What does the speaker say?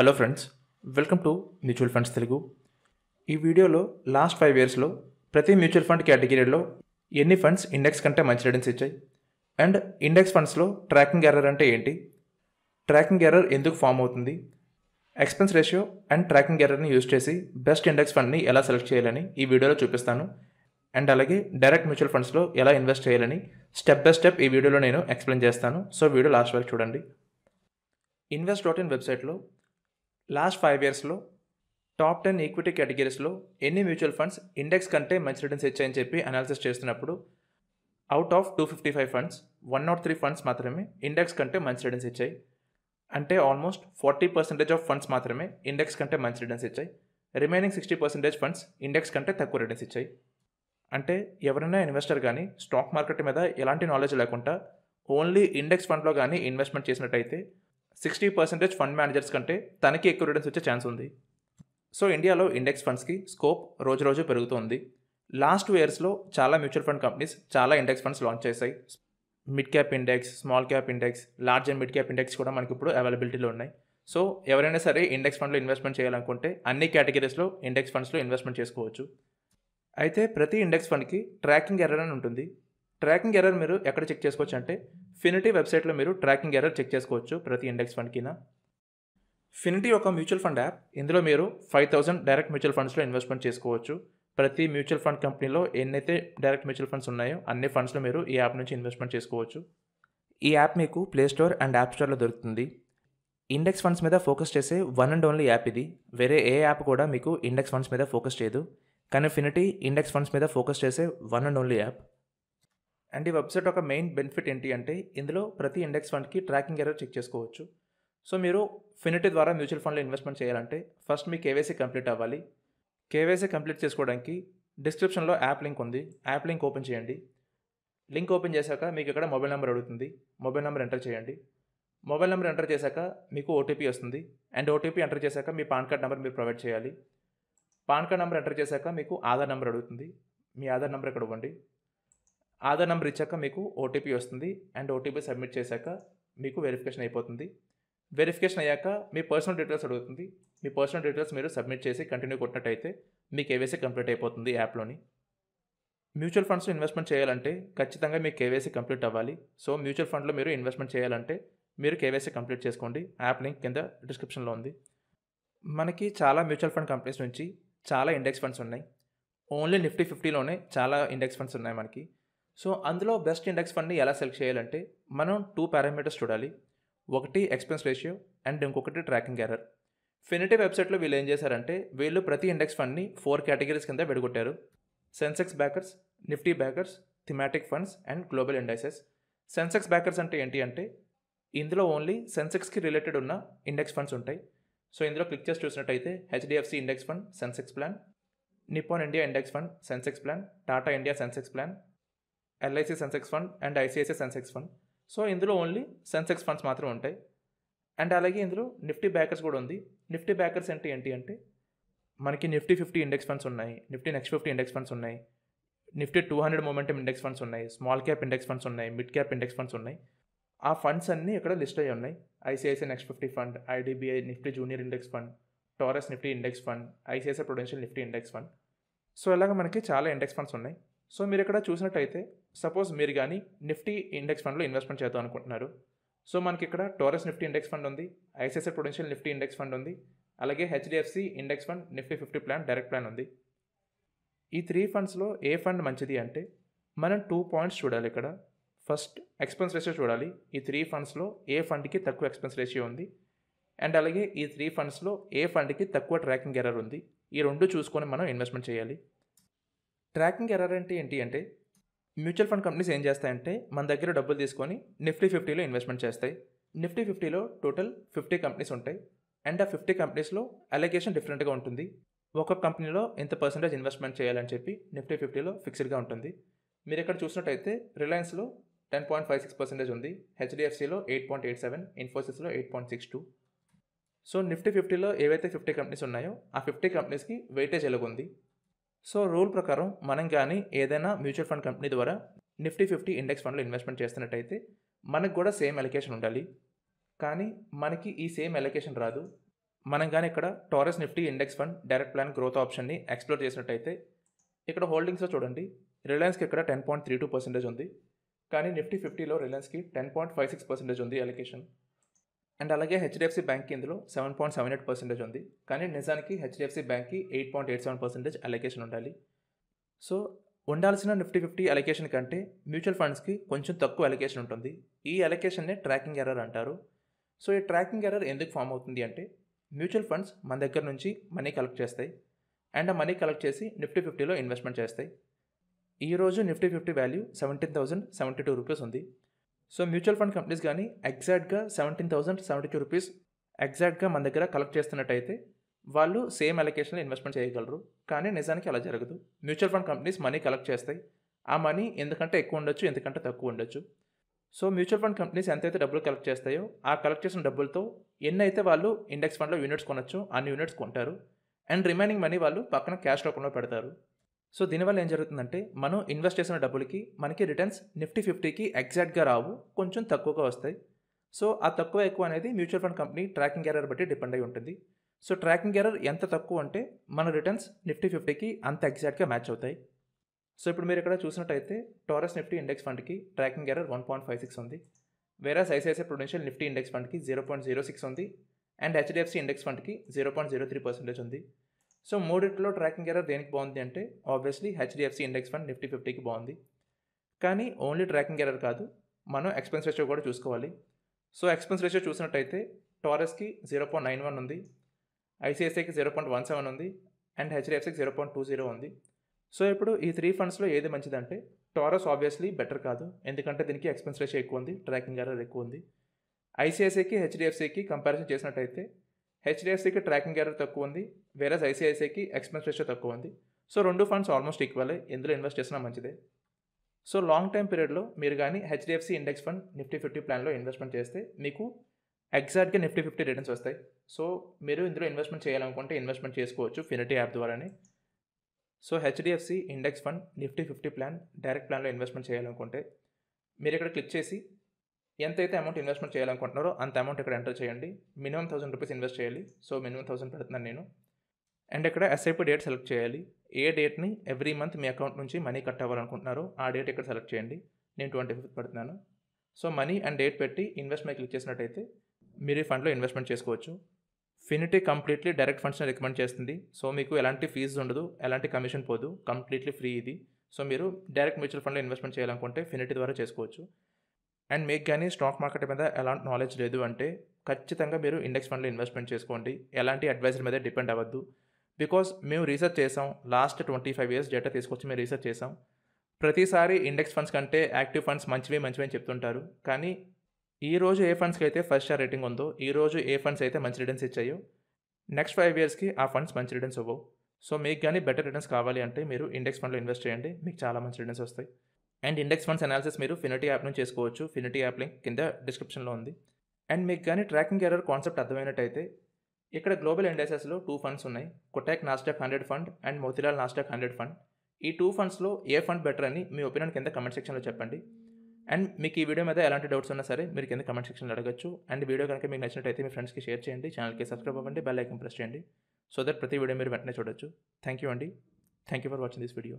hello friends welcome to mutual funds Telugu ఈ వీడియోలో last five ఇయర్స్లో ప్రతి మ్యూచువల్ ఫండ్ కేటగిరీలో ఎన్ని ఫండ్స్ ఇండెక్స్ కంటే మంచి రిటర్న్స్ ఇచ్చాయి అండ్ ఇండెక్స్ ఫండ్స్లో ట్రాకింగ్ ఎర్రర్ అంటే ఏంటి ట్రాకింగ్ ఎర్రర్ ఎందుకు ఫామ్ అవుతుంది ఎక్స్పెన్స్ రేషియో అండ్ ట్రాకింగ్ ఎర్రర్ని యూజ్ చేసి బెస్ట్ ఇండెక్స్ ఫండ్ని ఎలా సెలెక్ట్ చేయాలని ఈ వీడియోలో చూపిస్తాను అండ్ అలాగే డైరెక్ట్ మ్యూచువల్ ఫండ్స్లో ఎలా ఇన్వెస్ట్ చేయాలని స్టెప్ బై స్టెప్ ఈ వీడియోలో నేను ఎక్స్ప్లెయిన్ చేస్తాను సో వీడియో లాస్ట్ వరకు చూడండి ఇన్వెస్ట్ డాట్ ఇన్ వెబ్సైట్లో లాస్ట్ ఫైవ్ ఇయర్స్లో టాప్ టెన్ ఈక్విటీ కేటగిరీస్లో ఎన్ని మ్యూచువల్ ఫండ్స్ ఇండెక్స్ కంటే మంచి రిటర్న్స్ ఇచ్చాయని చెప్పి అనాలిసిస్ చేస్తున్నప్పుడు out of two fifty five funds one not three funds మాత్రమే ఇండెక్స్ కంటే మంచి రిటర్న్స్ ఇచ్చాయి అంటే almost forty percentage of funds మాత్రమే ఇండెక్స్ కంటే మంచి రిటర్న్స్ ఇచ్చాయి remaining sixty percentage funds index కంటే తక్కువ రిటర్న్స్ ఇచ్చాయి అంటే ఎవరైనా ఇన్వెస్టర్ కానీ స్టాక్ మార్కెట్ మీద ఎలాంటి నాలెడ్జ్ లేకుండా ఓన్లీ ఇండెక్స్ ఫండ్లో కానీ ఇన్వెస్ట్మెంట్ చేసినట్టయితే సిక్స్టీ పర్సెంటేజ్ ఫండ్ మేనేజర్స్ కంటే తనకి ఎక్కువ రిటర్న్స్ వచ్చే ఛాన్స్ ఉంది సో ఇండియాలో ఇండెక్స్ ఫండ్స్కి స్కోప్ రోజు రోజు పెరుగుతుంది లాస్ట్ టూ ఇయర్స్లో చాలా మ్యూచువల్ ఫండ్ కంపెనీస్ చాలా ఇండెక్స్ ఫండ్స్ లాంచ్ చేశాయి mid cap index small cap index large and mid cap index కూడా మనకి ఇప్పుడు అవైలబిలిటీలో ఉన్నాయి సో ఎవరైనా సరే ఇండెక్స్ ఫండ్లో ఇన్వెస్ట్మెంట్ చేయాలనుకుంటే అన్ని కేటగిరీస్లో ఇండెక్స్ ఫండ్స్లో ఇన్వెస్ట్మెంట్ చేసుకోవచ్చు అయితే ప్రతి ఇండెక్స్ ఫండ్కి ట్రాకింగ్ ఎర్రర్ అని ఉంటుంది ట్రాకింగ్ ఎర్రర్ మీరు ఎక్కడ చెక్ చేసుకోవచ్చు అంటే ఫినిటీ వెబ్సైట్లో మీరు ట్రాకింగ్ ఎర్రర్ చెక్ చేసుకోవచ్చు ప్రతి ఇండెక్స్ ఫండ్ కింద ఫినిటీ ఒక మ్యూచువల్ ఫండ్ యాప్ ఇందులో మీరు ఫైవ్ థౌసండ్ డైరెక్ట్ మ్యూచువల్ ఫండ్స్లో ఇన్వెస్ట్మెంట్ చేసుకోవచ్చు ప్రతి మ్యూచువల్ ఫండ్ కంపెనీలో ఎన్నైతే డైరెక్ట్ మ్యూచువల్ ఫండ్స్ ఉన్నాయో అన్ని ఫండ్స్లో మీరు ఈ యాప్ నుంచి ఇన్వెస్ట్మెంట్ చేసుకోవచ్చు ఈ యాప్ మీకు ప్లేస్టోర్ అండ్ యాప్ స్టోర్లో దొరుకుతుంది ఇండెక్స్ ఫండ్స్ మీద ఫోకస్ చేసే వన్ అండ్ ఓన్లీ యాప్ ఇది వేరే ఏ యాప్ కూడా మీకు ఇండెక్స్ ఫండ్స్ మీద ఫోకస్ చేయదు కానీ ఫినిటీ ఇండెక్స్ ఫండ్స్ మీద ఫోకస్ చేసే one and only app and ఈ వెబ్సైట్ ఒక మెయిన్ బెనిఫిట్ ఏంటి అంటే ఇందులో ప్రతి ఇండెక్స్ ఫండ్కి ట్రాకింగ్ ఎర్రర్ చెక్ చేసుకోవచ్చు సో మీరు ఫినిటీ ద్వారా మ్యూచువల్ ఫండ్లో ఇన్వెస్ట్మెంట్ చేయాలంటే ఫస్ట్ మీ కేవైసీ కంప్లీట్ అవ్వాలి కేవైసీ కంప్లీట్ చేసుకోవడానికి డిస్క్రిప్షన్లో యాప్ లింక్ ఉంది యాప్ లింక్ ఓపెన్ చేయండి లింక్ ఓపెన్ చేశాక మీకు ఇక్కడ మొబైల్ నెంబర్ అడుగుతుంది మొబైల్ నెంబర్ ఎంటర్ చేయండి మొబైల్ నెంబర్ ఎంటర్ చేశాక మీకు ఓటీపీ వస్తుంది అండ్ ఓటీపీ ఎంటర్ చేశాక మీ పాన్ కార్డ్ నెంబర్ మీరు ప్రొవైడ్ చేయాలి పాన్ కార్డ్ నెంబర్ ఎంటర్ చేశాక మీకు ఆధార్ నెంబర్ అడుగుతుంది మీ ఆధార్ నెంబర్ ఇక్కడ ఇవ్వండి ఆధార్ నెంబర్ ఇచ్చాక మీకు ఓటీపీ వస్తుంది అండ్ ఓటీపీ సబ్మిట్ చేశాక మీకు వెరిఫికేషన్ అయిపోతుంది వెరిఫికేషన్ అయ్యాక మీ పర్సనల్ డీటెయిల్స్ అడుగుతుంది మీ పర్సనల్ డీటెయిల్స్ మీరు సబ్మిట్ చేసి కంటిన్యూ కొట్టినట్టయితే మీ కేవైసీ కంప్లీట్ అయిపోతుంది యాప్లోని మ్యూచువల్ ఫండ్స్లో ఇన్వెస్ట్మెంట్ చేయాలంటే ఖచ్చితంగా మీ కేవైసీ కంప్లీట్ అవ్వాలి సో మ్యూచువల్ ఫండ్లో మీరు ఇన్వెస్ట్మెంట్ చేయాలంటే మీరు కేవైసీ కంప్లీట్ చేసుకోండి యాప్ లింక్ కింద డిస్క్రిప్షన్లో ఉంది మనకి చాలా మ్యూచువల్ ఫండ్ కంపెనీస్ నుంచి చాలా ఇండెక్స్ ఫండ్స్ ఉన్నాయి ఓన్లీ నిఫ్టీ ఫిఫ్టీలోనే చాలా ఇండెక్స్ ఫండ్స్ ఉన్నాయి మనకి సో అందులో బెస్ట్ ఇండెక్స్ ఫండ్ని ఎలా సెలెక్ట్ చేయాలంటే మనం టూ పారామీటర్స్ చూడాలి ఒకటి ఎక్స్పెన్స్ రేషియో అండ్ ఇంకొకటి ట్రాకింగ్ ఎర్రర్ ఫినిటివ్ వెబ్సైట్లో వీళ్ళు ఏం చేశారంటే వీళ్ళు ప్రతి ఇండెక్స్ ఫండ్ని ఫోర్ కేటగిరీస్ కింద విడగొట్టారు Sensex backers Nifty backers thematic funds and global indexes Sensex backers అంటే ఏంటి అంటే ఇందులో ఓన్లీ సెన్సెక్స్కి రిలేటెడ్ ఉన్న ఇండెక్స్ ఫండ్స్ ఉంటాయి సో ఇందులో క్లిక్ చేసి చూసినట్టయితే HDFC index fund Sensex plan Nippon India index fund Sensex plan Tata India Sensex plan LIC Sensex fund and ICICI Sensex fund so ఇందులో ఓన్లీ సెన్సెక్స్ ఫండ్స్ మాత్రం ఉంటాయి and అలాగే ఇందులో నిఫ్టీ బ్యాకర్స్ కూడా ఉంది నిఫ్టీ బ్యాకర్స్ అంటే ఏంటి అంటే మనకి నిఫ్టీ ఫిఫ్టీ ఇండెక్స్ ఫండ్స్ ఉన్నాయి Nifty next fifty index funds ఉన్నాయి Nifty two hundred momentum index funds ఉన్నాయి స్మాల్ క్యాప్ ఇండెక్స్ ఫండ్స్ ఉన్నాయి మిడ్ క్యాప్ ఇండెక్స్ ఫండ్స్ ఉన్నాయి ఆ ఫండ్స్ అన్నీ ఇక్కడ లిస్ట్ అయ్యి ఉన్నాయి ICICI next fifty fund IDBI Nifty junior index fund Taurus Nifty index fund ICICI Prudential Nifty index fund so ఇలాగ మనకి చాలా ఇండెక్స్ ఫండ్స్ ఉన్నాయి సో మీరు ఇక్కడ చూసినట్టయితే సపోజ్ మీరు కానీ నిఫ్టీ ఇండెక్స్ ఫండ్లో ఇన్వెస్ట్మెంట్ చేద్దాం అనుకుంటున్నారు సో మనకి ఇక్కడ టోరస్ నిఫ్టీ ఇండెక్స్ ఫండ్ ఉంది ICICI Prudential Nifty index fund ఉంది అలాగే HDFC index fund Nifty fifty plan direct plan ఉంది ఈ త్రీ ఫండ్స్లో ఏ ఫండ్ మంచిది అంటే మనం టూ పాయింట్స్ చూడాలి ఇక్కడ ఫస్ట్ ఎక్స్పెన్స్ రేషియో చూడాలి ఈ త్రీ ఫండ్స్లో ఏ ఫండ్కి తక్కువ ఎక్స్పెన్స్ రేషియో ఉంది అండ్ అలాగే ఈ త్రీ ఫండ్స్లో ఏ ఫండ్కి తక్కువ ట్రాకింగ్ ఎర్రర్ ఉంది ఈ రెండు చూసుకొని మనం ఇన్వెస్ట్మెంట్ చేయాలి ట్రాకింగ్ ఎర్రర్ అంటే ఏంటి అంటే మ్యూచువల్ ఫండ్ కంపెనీస్ ఏం చేస్తాయంటే మన దగ్గర డబ్బులు తీసుకొని నిఫ్టీ ఫిఫ్టీలో ఇన్వెస్ట్మెంట్ చేస్తాయి నిఫ్టీ ఫిఫ్టీలో టోటల్ ఫిఫ్టీ కంపెనీస్ ఉంటాయి అండ్ ఆ ఫిఫ్టీ కంపెనీస్లో అలొకేషన్ డిఫరెంట్గా ఉంటుంది ఒక్కొక్క కంపెనీలో ఎంత పర్సెంటేజ్ ఇన్వెస్ట్మెంట్ చేయాలని చెప్పి నిఫ్టీ ఫిఫ్టీలో ఫిక్స్డ్గా ఉంటుంది మీరు ఇక్కడ చూసినట్టయితే రిలయన్స్లో ten point five six percentage ఉంది హెచ్డిఎఫ్సిలో ఎయిట్ పాయింట్ ఎయిట్ సెవెన్ ఇన్ఫోసిస్లో eight point six two so Nifty ఫిఫ్టీలో ఏవైతే ఫిఫ్టీ కంపెనీస్ ఉన్నాయో ఆ ఫిఫ్టీ కంపెనీస్కి వెయిటేజ్ ఎలాగుంది సో రూల్ ప్రకారం మనం కానీ ఏదైనా మ్యూచువల్ ఫండ్ కంపెనీ ద్వారా నిఫ్టీ ఫిఫ్టీ ఇండెక్స్ ఫండ్లో ఇన్వెస్ట్మెంట్ చేస్తున్నట్టయితే మనకు కూడా సేమ్ ఎలికేషన్ ఉండాలి కానీ మనకి ఈ సేమ్ ఎలికేషన్ రాదు మనం కానీ ఇక్కడ Taurus Nifty index fund direct plan growth ఆప్షన్ని ఎక్స్ప్లోర్ చేసినట్టయితే ఇక్కడ హోల్డింగ్స్లో చూడండి రిలయన్స్కి ఇక్కడ ten point three two percentage ఉంది కానీ నిఫ్టీ ఫిఫ్టీలో రిలయన్స్కి ten point five six percentage ఉంది అలికేషన్ అండ్ అలాగే హెచ్డిఎఫ్సి బ్యాంక్ ఇందులో seven point seven eight percentage ఉంది కానీ నిజానికి హెచ్డిఎఫ్సి బ్యాంక్కి eight point eight seven percentage allocation ఉండాలి సో ఉండాల్సిన నిఫ్టీ ఫిఫ్టీ అలొకేషన్ కంటే మ్యూచువల్ ఫండ్స్కి కొంచెం తక్కువ అలొకేషన్ ఉంటుంది ఈ అలొకేషన్నే ట్రాకింగ్ ఎర్రర్ అంటారు సో ఈ ట్రాకింగ్ ఎర్రర్ ఎందుకు ఫామ్ అవుతుంది అంటే మ్యూచువల్ ఫండ్స్ మన దగ్గర నుంచి మనీ కలెక్ట్ చేస్తాయి అండ్ ఆ మనీ కలెక్ట్ చేసి నిఫ్టీ ఫిఫ్టీలో ఇన్వెస్ట్మెంట్ చేస్తాయి ఈరోజు Nifty fifty value seventeen thousand seventy two rupees ఉంది సో మ్యూచువల్ ఫండ్ కంపెనీస్ కానీ ఎగ్జాక్ట్గా seventeen thousand seventy two rupees ఎగ్జాక్ట్గా మన దగ్గర కలెక్ట్ చేస్తున్నట్టయితే వాళ్ళు సేమ్ అలొకేషన్లో ఇన్వెస్ట్మెంట్ చేయగలరు కానీ నిజానికి అలా జరగదు mutual fund companies money collect చేస్తాయి ఆ మనీ ఎందుకంటే ఎక్కువ ఉండొచ్చు ఎందుకంటే తక్కువ ఉండొచ్చు సో మ్యూచువల్ ఫండ్ కంపెనీస్ ఎంతైతే డబ్బులు కలెక్ట్ చేస్తాయో ఆ కలెక్ట్ చేసిన డబ్బులతో ఎన్నైతే వాళ్ళు ఇండెక్స్ ఫండ్లో యూనిట్స్ కొనొచ్చు అన్ని యూనిట్స్ కొంటారు అండ్ రిమైనింగ్ మనీ వాళ్ళు పక్కన క్యాష్ రూపంలో పెడతారు సో దీనివల్ల ఏం జరుగుతుందంటే మనం ఇన్వెస్ట్ చేసిన డబ్బులకి మనకి రిటర్న్స్ నిఫ్టీ ఫిఫ్టీకి ఎగ్జాక్ట్గా రావు కొంచెం తక్కువగా వస్తాయి సో ఆ తక్కువ ఎక్కువ అనేది mutual fund company tracking error బట్టి డిపెండ్ అయి ఉంటుంది సో ట్రాకింగ్ ఎర్రర్ ఎంత తక్కువ అంటే మన రిటర్న్స్ నిఫ్టీ ఫిఫ్టీకి అంత ఎగ్జాక్ట్గా మ్యాచ్ అవుతాయి సో ఇప్పుడు మీరు ఇక్కడ చూసినట్టయితే టోరస్ నిఫ్టీ ఇండెక్స్ ఫండ్కి tracking error one point five six ఉంది వేరే ఐసిఐసిఐ ప్రొడెన్షియల్ నిఫ్టీ ఇండెక్స్ ఫండ్కి జీరో పాయింట్ జీరో సిక్స్ ఉంది అండ్ హెచ్డిఎఫ్సి ఇండెక్స్ ఫండ్కి zero point zero three percentage ఉంది సో మూడిట్లో ట్రాకింగ్ ఎర్రర్ దేనికి బాగుంది అంటే obviously HDFC index fund Nifty ఫిఫ్టీకి బాగుంది కానీ ఓన్లీ ట్రాకింగ్ ఎర్రర్ కాదు మనం ఎక్స్పెన్స్ రేషియో కూడా చూసుకోవాలి సో ఎక్స్పెన్స్ రేషియో చూసినట్టయితే టారస్కి జీరో పాయింట్ నైన్ వన్ ఉంది ఐసిఐసిఐకి జీరో పాయింట్ వన్ సెవెన్ ఉంది అండ్ హెచ్డిఎఫ్సికి జీరో పాయింట్ టూ జీరో ఉంది సో ఇప్పుడు ఈ త్రీ ఫండ్స్లో ఏది మంచిదంటే టారస్ ఆబ్వియస్లీ బెటర్ కాదు ఎందుకంటే దీనికి ఎక్స్పెన్స్ రేషియో ఎక్కువ ఉంది ట్రాకింగ్ ఎర్రర్ ఎక్కువ ఉంది ఐసిఐసిఐకి హెచ్డిఎఫ్సికి కంపారిజన్ చేసినట్టయితే హెచ్డిఎఫ్సికి ట్రాకింగ్ ఎర్రర్ తక్కువ ఉంది వేరే ఐసిఐసిఐకి ఎక్స్పెన్స్ రేషియో తక్కువ ఉంది సో రెండు ఫండ్స్ ఆల్మోస్ట్ ఈక్వలే ఇందులో ఇన్వెస్ట్ చేసినా మంచిదే సో లాంగ్ టైం పీరియడ్లో మీరు కానీ HDFC index fund Nifty fifty ప్లాన్లో ఇన్వెస్ట్మెంట్ చేస్తే మీకు ఎగ్జాక్ట్గా నిఫ్టీ ఫిఫ్టీ రిటర్న్స్ వస్తాయి సో మీరు ఇందులో ఇన్వెస్ట్మెంట్ చేయాలనుకుంటే ఇన్వెస్ట్మెంట్ చేసుకోవచ్చు ఫినిటీ యాప్ ద్వారానే so HDFC index fund Nifty fifty plan direct ప్లాన్లో ఇన్వెస్ట్మెంట్ చేయాలనుకుంటే మీరు ఇక్కడ క్లిక్ చేసి ఎంతైతే అమౌంట్ ఇన్వెస్ట్మెంట్ చేయాలనుకుంటున్నారో అంత అమౌంట్ ఇక్కడ ఎంటర్ చేయండి మినిమం థౌసండ్ రూపీస్ ఇన్వెస్ట్ చేయాలి సో మినిమం థౌసండ్ పెడుతున్నాను నేను అండ్ ఇక్కడ ఎస్ఐపి డేట్ సెలెక్ట్ చేయాలి ఏ డేట్ని ఎవ్రీ మంత్ మీ అకౌంట్ నుంచి మనీ కట్ అవ్వాలనుకుంటున్నారో ఆ డేట్ ఇక్కడ సెలెక్ట్ చేయండి నేను ట్వంటీ ఫిఫ్త్ పెడుతున్నాను సో మనీ అండ్ డేట్ పెట్టి ఇన్వెస్ట్మెంట్ క్లిక్ చేసినట్టయితే మీరు ఈ ఫండ్లో ఇన్వెస్ట్మెంట్ చేసుకోవచ్చు ఫినిటీ కంప్లీట్లీ డైరెక్ట్ ఫండ్స్ని రికమెండ్ చేస్తుంది సో మీకు ఎలాంటి ఫీజు ఉండదు ఎలాంటి కమిషన్ పోదు కంప్లీట్లీ ఫ్రీ ఇది సో మీరు డైరెక్ట్ మ్యూచువల్ ఫండ్లో ఇన్వెస్ట్మెంట్ చేయాలనుకుంటే ఫినిటీ ద్వారా చేసుకోవచ్చు అండ్ మీకు కానీ స్టాక్ మార్కెట్ మీద ఎలాంటి నాలెడ్జ్ లేదు అంటే ఖచ్చితంగా మీరు ఇండెక్స్ ఫండ్లో ఇన్వెస్ట్మెంట్ చేసుకోండి ఎలాంటి అడ్వైజర్ మీద డిపెండ్ అవ్వద్దు బికాస్ మేము రీసెర్చ్ చేసాం last twenty five years data తీసుకొచ్చి మేము రీసెర్చ్ చేసాం ప్రతిసారి ఇండెక్స్ ఫండ్స్ కంటే యాక్టివ్ ఫండ్స్ మంచివి మంచివి అని చెప్తుంటారు కానీ ఈ రోజు ఏ ఫండ్స్కి అయితే ఫస్ట్ స్టార్ రేటింగ్ ఉందో ఈ రోజు ఏ ఫండ్స్ అయితే మంచి రిటర్న్స్ ఇచ్చాయో నెక్స్ట్ ఫైవ్ ఇయర్స్కి ఆ ఫండ్స్ మంచి రిటర్న్స్ ఇవ్వవు సో మీకు కానీ బెటర్ రిటర్న్స్ కావాలి అంటే మీరు ఇండెక్స్ ఫండ్లో ఇన్వెస్ట్ చేయండి మీకు చాలా మంచి రిటర్న్స్ వస్తాయి అండ్ ఇండెక్స్ ఫండ్స్ అనాలిసిస్ మీరు ఫినిటీ యాప్ నుంచి చేసుకోవచ్చు ఫినిటీ యాప్ లింక్ కింద డిస్క్రిప్షన్లో ఉంది అండ్ మీకు కానీ ట్రాకింగ్ ఎర్రర్ కాన్సెప్ట్ అర్థమైనట్టయితే ఇక్కడ గ్లోబల్ ఇండెసెస్లో టూ ఫండ్స్ ఉన్నాయి Kotak Nasdaq hundred fund and Motilal Nasdaq hundred fund ఈ టూ ఫండ్స్లో ఏ ఫండ్ బెటర్ అని మీ ఒపీనియన్ కింద కమెంట్ సెక్షన్లో చెప్పండి అండ్ మీకు ఈ వీడియో మీద ఎలాంటి డౌట్స్ ఉన్నా సరే మీరు కింద కమెంట్ సెక్షన్లో అడగచ్చు అండ్ వీడియో కనుక మీకు నచ్చినట్టయితే మీ ఫ్రెండ్స్కి షేర్ చేయండి ఛానల్కి సబ్స్క్రైబ్ అవ్వండి బెల్ ఐకన్ ప్రెస్ చేయండి సో దట్ ప్రతి వీడియో మీరు వెంటనే చూడొచ్చు థ్యాంక్ యూ అండి thank you for watching this video